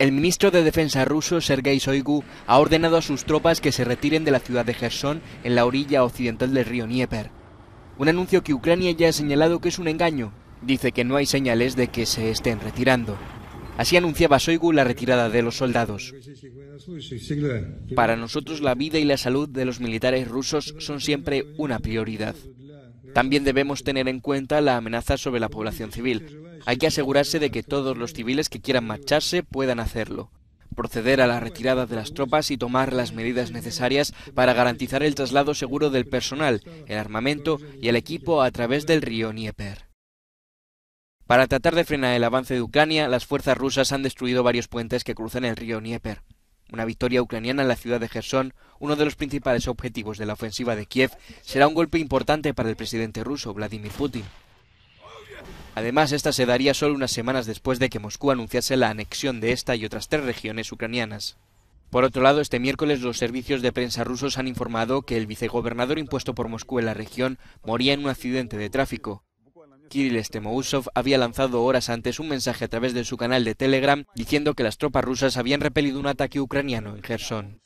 El ministro de Defensa ruso, Sergei Soigu ha ordenado a sus tropas que se retiren de la ciudad de Gerson, en la orilla occidental del río Dnieper. Un anuncio que Ucrania ya ha señalado que es un engaño. Dice que no hay señales de que se estén retirando. Así anunciaba Soigu la retirada de los soldados. Para nosotros la vida y la salud de los militares rusos son siempre una prioridad. También debemos tener en cuenta la amenaza sobre la población civil. Hay que asegurarse de que todos los civiles que quieran marcharse puedan hacerlo proceder a la retirada de las tropas y tomar las medidas necesarias para garantizar el traslado seguro del personal, el armamento y el equipo a través del río Nieper. Para tratar de frenar el avance de Ucrania, las fuerzas rusas han destruido varios puentes que cruzan el río Nieper. Una victoria ucraniana en la ciudad de Gerson, uno de los principales objetivos de la ofensiva de Kiev, será un golpe importante para el presidente ruso Vladimir Putin. Además, esta se daría solo unas semanas después de que Moscú anunciase la anexión de esta y otras tres regiones ucranianas. Por otro lado, este miércoles los servicios de prensa rusos han informado que el vicegobernador impuesto por Moscú en la región moría en un accidente de tráfico. Kirill Stemousov había lanzado horas antes un mensaje a través de su canal de Telegram diciendo que las tropas rusas habían repelido un ataque ucraniano en Gerson.